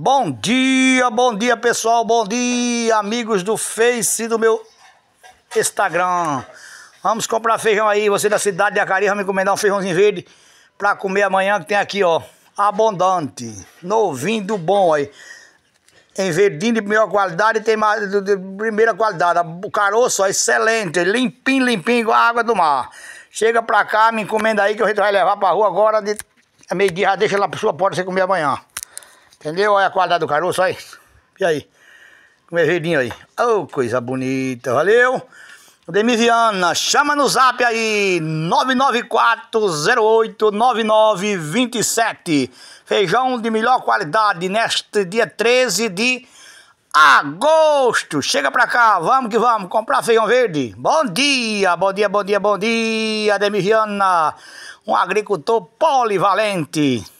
Bom dia, bom dia pessoal, bom dia amigos do Face e do meu Instagram. Vamos comprar feijão aí, você da cidade de Acari, vamos encomendar um feijãozinho verde para comer amanhã que tem aqui, ó, abundante, novinho do bom aí. Em verdinho de melhor qualidade, tem mais de primeira qualidade. O caroço ó, excelente, limpinho, limpinho, igual a água do mar. Chega pra cá, me encomenda aí que a gente vai levar pra rua agora, de é meio-dia, deixa lá pra sua porta você comer amanhã. Entendeu? Olha a qualidade do caroço, olha. E aí? Como é verdinho aí. Oh, coisa bonita, valeu. Demiviana, chama no zap aí, 994089927. Feijão de melhor qualidade neste dia 13 de agosto. Chega pra cá, vamos que vamos comprar feijão verde. Bom dia, bom dia, bom dia, bom dia, Demiviana. Um agricultor polivalente.